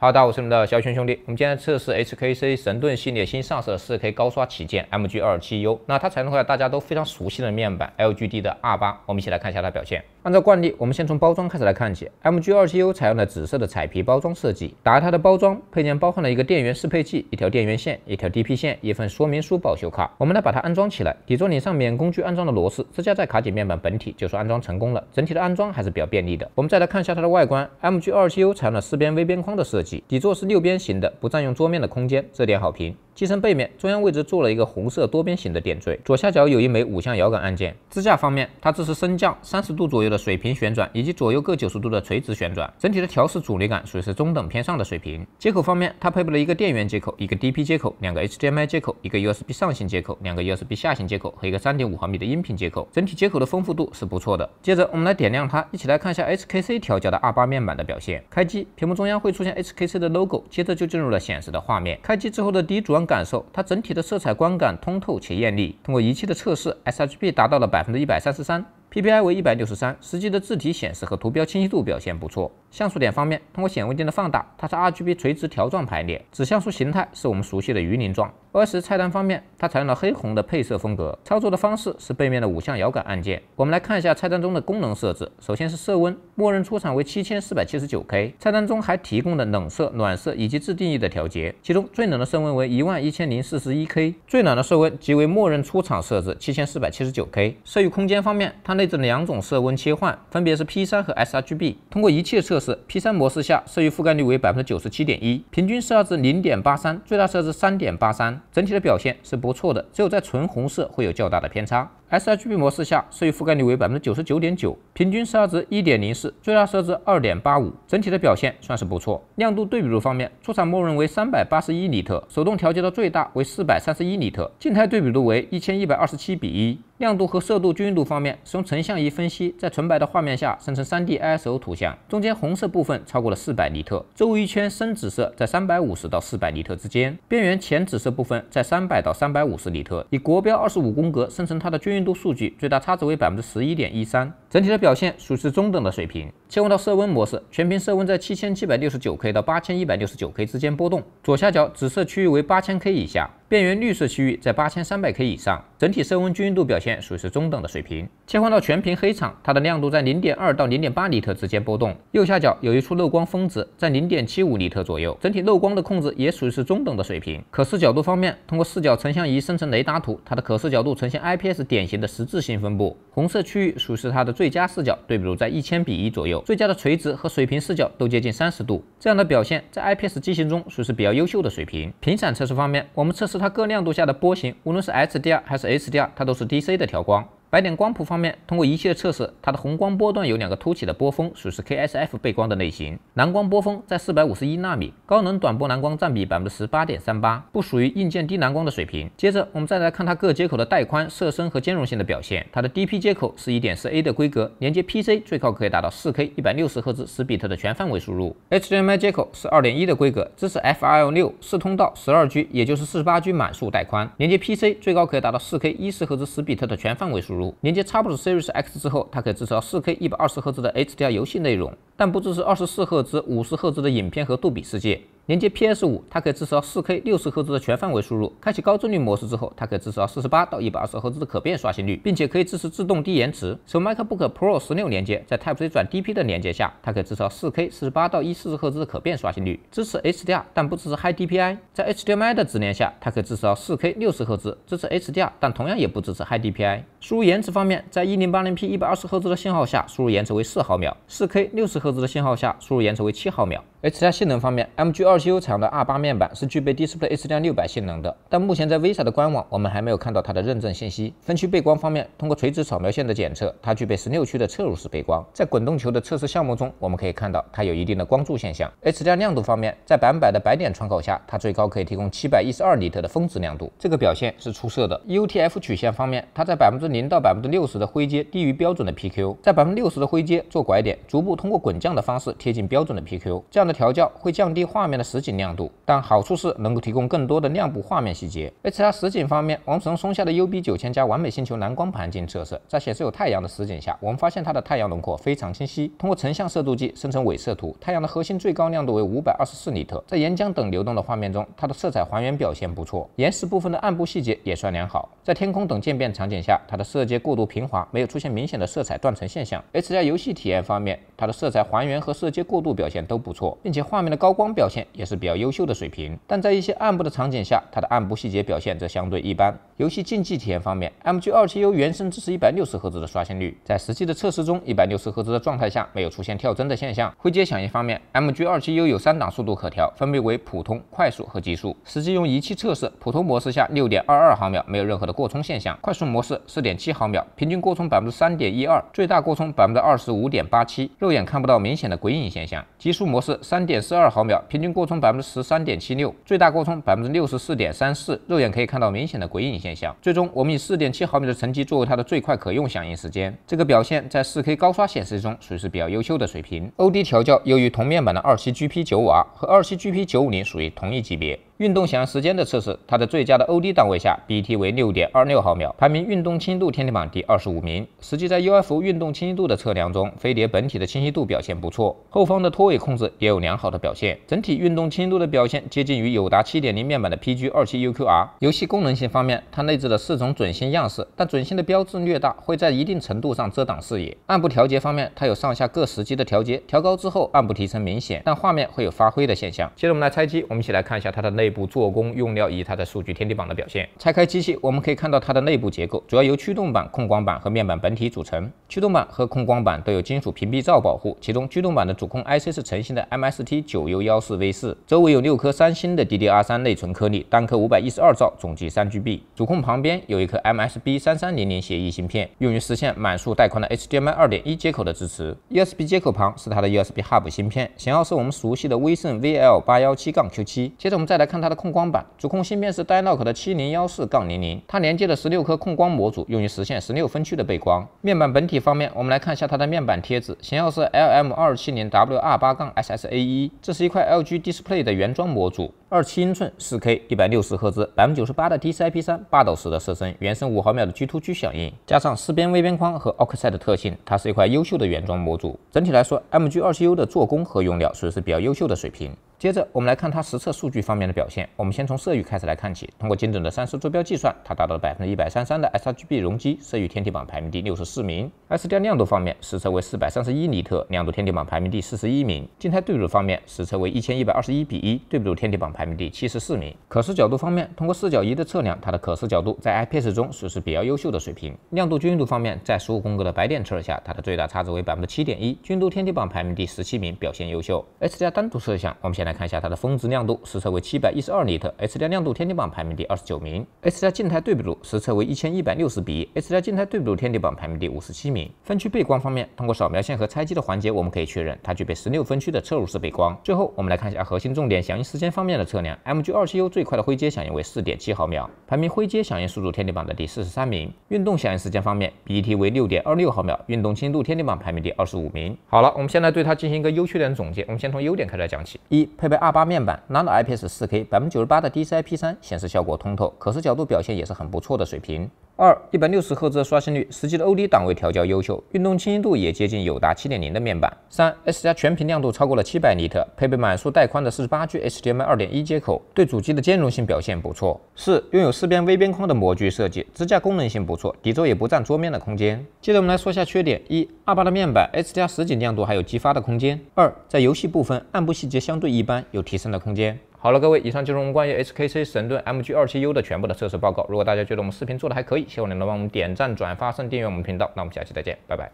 好，大家，好，我是你们的小熊兄弟。我们今天测试 HKC 神盾系列新上市的 4K 高刷旗舰 MG27U，那它采用了大家都非常熟悉的面板 LGD 的 R8，我们一起来看一下它表现。按照惯例，我们先从包装开始来看起。m g 2七 u 采用了紫色的彩皮包装设计。打开它的包装，配件包含了一个电源适配器、一条电源线、一条 DP 线、一份说明书、保修卡。我们来把它安装起来。底座里上面工具安装的螺丝，支架在卡紧面板本体，就算安装成功了。整体的安装还是比较便利的。我们再来看一下它的外观。m g 2七 u 采用了四边微边框的设计，底座是六边形的，不占用桌面的空间，这点好评。机身背面中央位置做了一个红色多边形的点缀，左下角有一枚五向摇杆按键。支架方面，它支持升降三十度左右的水平旋转，以及左右各九十度的垂直旋转。整体的调试阻力感属于是中等偏上的水平。接口方面，它配备了一个电源接口，一个 DP 接口，两个 HDMI 接口，一个 USB 上行接口，两个 USB 下行接口和一个三点五毫米的音频接口。整体接口的丰富度是不错的。接着我们来点亮它，一起来看一下 HKC 调教的 R8 面板的表现。开机，屏幕中央会出现 HKC 的 logo，接着就进入了显示的画面。开机之后的一主抗。感受它整体的色彩观感通透且艳丽。通过仪器的测试，SHP 达到了百分之一百三十三，PPI 为一百六十三，实际的字体显示和图标清晰度表现不错。像素点方面，通过显微镜的放大，它是 RGB 垂直条状排列，子像素形态是我们熟悉的鱼鳞状。OS 菜单方面，它采用了黑红的配色风格，操作的方式是背面的五向摇杆按键。我们来看一下菜单中的功能设置，首先是色温，默认出厂为七千四百七十九 K，菜单中还提供了冷色、暖色以及自定义的调节，其中最冷的色温为一万一千零四十一 K，最暖的色温即为默认出厂设置七千四百七十九 K。色域空间方面，它内置两种色温切换，分别是 P3 和 sRGB。通过仪器测。是 P3 模式下色域覆盖率为百分之九十七点一，平均色置零点八三，最大色置三点八三，整体的表现是不错的，只有在纯红色会有较大的偏差。s r g b 模式下，色域覆盖率为百分之九十九点九，平均色差值一点零四，最大色差值二点八五，整体的表现算是不错。亮度对比度方面，出厂默认为三百八十一尼特，手动调节到最大为四百三十一尼特，静态对比度为一千一百二十七比一。亮度和色度均匀度方面，使用成像仪分析，在纯白的画面下生成 3D ISO 图像，中间红色部分超过了四百尼特，周围一圈深紫色在三百五十到四百尼特之间，边缘浅紫色部分在三百到三百五十尼特。以国标二十五宫格生成它的均温度数据最大差值为百分之十一点一三，整体的表现属于中等的水平。切换到色温模式，全屏色温在七千七百六十九 K 到八千一百六十九 K 之间波动，左下角紫色区域为八千 K 以下。边缘绿色区域在八千三百 K 以上，整体色温均匀度表现属于是中等的水平。切换到全屏黑场，它的亮度在零点二到零点八尼特之间波动。右下角有一处漏光峰值在零点七五尼特左右，整体漏光的控制也属于是中等的水平。可视角度方面，通过视角成像仪生成雷达图，它的可视角度呈现 IPS 典型的十字形分布。红色区域属于是它的最佳视角，对比度在一千比一左右，最佳的垂直和水平视角都接近三十度。这样的表现，在 IPS 机型中属于是比较优秀的水平。频闪测试方面，我们测试。它各亮度下的波形，无论是 H D R 还是 H D R，它都是 D C 的调光。白点光谱方面，通过仪器的测试，它的红光波段有两个凸起的波峰，属于 K S F 背光的类型。蓝光波峰在四百五十一纳米，高能短波蓝光占比百分之十八点三八，不属于硬件低蓝光的水平。接着，我们再来看它各接口的带宽、色深和兼容性的表现。它的 D P 接口是一点四 a 的规格，连接 P C 最高可以达到四 K 一百六十赫兹十比特的全范围输入。H D M I 接口是二点一的规格，支持 F R L 六四通道十二 G，也就是四十八 G 满速带宽，连接 P C 最高可以达到四 K 一0赫兹十比特的全范围输入。连接 Xbox Series X 之后，它可以支持 4K 120赫兹的 HDR 游戏内容，但不支持24赫兹、50赫兹的影片和杜比视界。连接 PS5，它可以支持到 4K 六十赫兹的全范围输入。开启高帧率模式之后，它可以支持到四十八到一百二十赫兹的可变刷新率，并且可以支持自动低延迟。从 MacBook Pro 十六连接在 Type C 转 DP 的连接下，它可以支持到四 k 四十八到一四十赫兹的可变刷新率，支持 HDR，但不支持 High DPI。在 HDMI 的直连下，它可以支持到四 k 六十赫兹，支持 HDR，但同样也不支持 High DPI。输入延迟方面，在一零八零 p 一百二十赫兹的信号下，输入延迟为4毫秒四 k 六十赫兹的信号下，输入延迟为7毫秒。H 加性能方面，MG 二七 U 采用的 R 八面板是具备 d i s p l a y h d 6 0 0性能的，但目前在 v i s a 的官网，我们还没有看到它的认证信息。分区背光方面，通过垂直扫描线的检测，它具备十六区的侧入式背光。在滚动球的测试项目中，我们可以看到它有一定的光柱现象。H 加亮度方面，在百分百的白点窗口下，它最高可以提供七百一十二尼特的峰值亮度，这个表现是出色的。UTF 曲线方面，它在百分之零到百分之六十的灰阶低于标准的 PQ，在百分之六十的灰阶做拐点，逐步通过滚降的方式贴近标准的 PQ，这样。的调教会降低画面的实景亮度，但好处是能够提供更多的亮部画面细节。H+ 实景方面，王成松下的 UB 九千加完美星球蓝光盘进行测试，在显示有太阳的实景下，我们发现它的太阳轮廓非常清晰。通过成像色度计生成伪色图，太阳的核心最高亮度为五百二十四尼特。在岩浆等流动的画面中，它的色彩还原表现不错，岩石部分的暗部细节也算良好。在天空等渐变场景下，它的色阶过渡平滑，没有出现明显的色彩断层现象。H+ 游戏体验方面，它的色彩还原和色阶过渡表现都不错。并且画面的高光表现也是比较优秀的水平，但在一些暗部的场景下，它的暗部细节表现则相对一般。游戏竞技体验方面，M G 二七 U 原生支持一百六十赫兹的刷新率，在实际的测试中，一百六十赫兹的状态下没有出现跳帧的现象。回接响应方面，M G 二七 U 有三档速度可调，分别为普通、快速和极速。实际用仪器测试，普通模式下六点二二毫秒，没有任何的过冲现象；快速模式四点七毫秒，平均过冲百分之三点一二，最大过冲百分之二十五点八七，肉眼看不到明显的鬼影现象。极速模式。三点四二毫秒，平均过充百分之十三点七六，最大过充百分之六十四点三四，肉眼可以看到明显的鬼影现象。最终，我们以四点七毫米的成绩作为它的最快可用响应时间。这个表现，在四 K 高刷显示中，属于是比较优秀的水平。OD 调教由于同面板的二七 GP 九 R 和二七 GP 九五零属于同一级别。运动响应时间的测试，它的最佳的 OD 档位下 BT 为六点二六毫秒，排名运动轻度天地榜第二十五名。实际在 U F O 运动清晰度的测量中，飞碟本体的清晰度表现不错，后方的拖尾控制也有良好的表现，整体运动轻度的表现接近于友达七点零面板的 PG 二七 U Q R。游戏功能性方面，它内置了四种准星样式，但准星的标志略大，会在一定程度上遮挡视野。暗部调节方面，它有上下各十级的调节，调高之后暗部提升明显，但画面会有发灰的现象。接着我们来拆机，我们一起来看一下它的内。内部做工、用料以及它的数据天地榜的表现。拆开机器，我们可以看到它的内部结构，主要由驱动板、控光板和面板本体组成。驱动板和控光板都有金属屏蔽罩保护，其中驱动板的主控 IC 是成型的 MST 九 U 幺四 V 四，周围有六颗三星的 DDR 三内存颗粒，单颗五百一十二兆，总计三 GB。主控旁边有一颗 MSB 三三零零协议芯片，用于实现满速带宽的 HDMI 二点一接口的支持。USB 接口旁是它的 USB Hub 芯片，型号是我们熟悉的威盛 VL 八幺七杠 Q 七。接着我们再来看。它的控光板主控芯片是 d 戴尔 k 的七零幺四杠零零，它连接了十六颗控光模组，用于实现十六分区的背光面板。本体方面，我们来看一下它的面板贴纸，型号是 LM 二七零 W 二八杠 SSA 一，这是一块 LG Display 的原装模组，二七英寸四 K 一百六十赫兹，百分之九十八的 DCI P 三，八到十的色深，原生五毫秒的 GTO G 响应，加上四边微边框和 Oxide 的特性，它是一块优秀的原装模组。整体来说，MG 二七 u 的做工和用料属于是比较优秀的水平。接着我们来看它实测数据方面的表现。我们先从色域开始来看起，通过精准的三色坐标计算，它达到了百分之一百三三的 sRGB 容积，色域，天体榜排名第六十四名。s d 亮度方面，实测为四百三十一尼特，亮度天体榜排名第四十一名。静态对比度方面，实测为一千一百二十一比一，对比度天体榜排名第七十四名。可视角度方面，通过视角仪的测量，它的可视角度在 IPS 中属于比较优秀的水平。亮度均匀度方面，在十五宫格的白点测试下，它的最大差值为百分之七点一，均度天体榜排名第十七名，表现优秀。h d 单独摄像，我们先来。来看一下它的峰值亮度，实测为七百一十二尼特 h 加亮度天地榜排名第二十九名。h 加静态对比度实测为一千一百六十比 h 加静态对比度天地榜排名第五十七名。分区背光方面，通过扫描线和拆机的环节，我们可以确认它具备十六分区的侧入式背光。最后，我们来看一下核心重点响应时间方面的测量，MG27U 最快的灰阶响应为四点七毫秒。排名灰阶响应速度天地榜的第四十三名，运动响应时间方面，BT 为六点二六毫秒，运动轻度天地榜排名第二十五名。好了，我们现在对它进行一个优缺点总结。我们先从优点开始讲起，一配备二八面板，Nano IPS 4K，百分之九十八的 DCI P3 显示效果通透，可视角度表现也是很不错的水平。二一百六十赫兹的刷新率，实际的 O D 档位调教优秀，运动清晰度也接近友达七点零的面板。三 S 加全屏亮度超过了七百尼特，配备满速带宽的四十八 G H D M I 二点一接口，对主机的兼容性表现不错。四拥有四边微边框的模具设计，支架功能性不错，底座也不占桌面的空间。接着我们来说一下缺点：一二八的面板，S 加实景亮度还有激发的空间；二在游戏部分，暗部细节相对一般，有提升的空间。好了，各位，以上就是我们关于 HKC 神盾 MG 二七 U 的全部的测试报告。如果大家觉得我们视频做的还可以，希望你能帮我们点赞、转发、上订阅我们频道。那我们下期再见，拜拜。